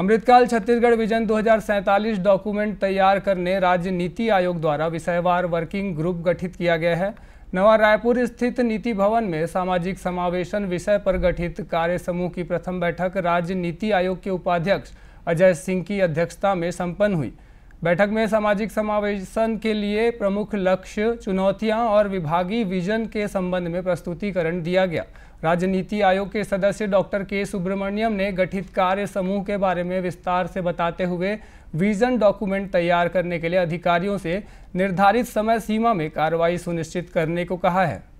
अमृतकाल Chhattisgarh vision 2047 document तैयार करने राज्य नीति आयोग द्वारा विषयवार वर्किंग ग्रुप गठित किया गया है नवा रायपुर स्थित नीति भवन में सामाजिक समावेशन विषय पर गठित कार्य समूह की प्रथम बैठक राज्य नीति आयोग के उपाध्यक्ष अजय सिंह की अध्यक्षता में संपन्न हुई बैठक में सामाजिक समावेशन के लिए प्रमुख लक्ष्य चुनौतियां और विभागीय विजन के संबंध में प्रस्तुतिकरण दिया गया राज्य नीति आयोग के सदस्य डॉक्टर के सुब्रमण्यम ने गठित कार्य समूह के बारे में विस्तार से बताते हुए विजन डॉक्यूमेंट तैयार करने के लिए अधिकारियों से निर्धारित समय सीमा में कार्रवाई सुनिश्चित करने को कहा है